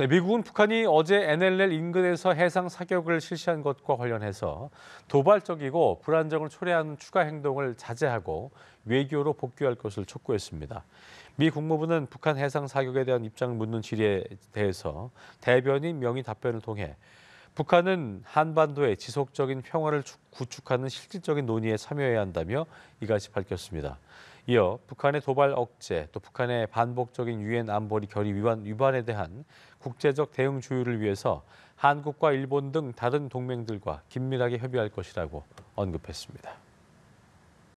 네, 미국은 북한이 어제 NLL 인근에서 해상 사격을 실시한 것과 관련해서 도발적이고 불안정을 초래하는 추가 행동을 자제하고 외교로 복귀할 것을 촉구했습니다. 미 국무부는 북한 해상 사격에 대한 입장을 묻는 질의에 대해서 대변인 명의 답변을 통해 북한은 한반도의 지속적인 평화를 구축하는 실질적인 논의에 참여해야 한다며 이같이 밝혔습니다. 이어 북한의 도발 억제 또 북한의 반복적인 유엔 안보리 결의 위반 위반에 대한 국제적 대응 조율을 위해서 한국과 일본 등 다른 동맹들과 긴밀하게 협의할 것이라고 언급했습니다.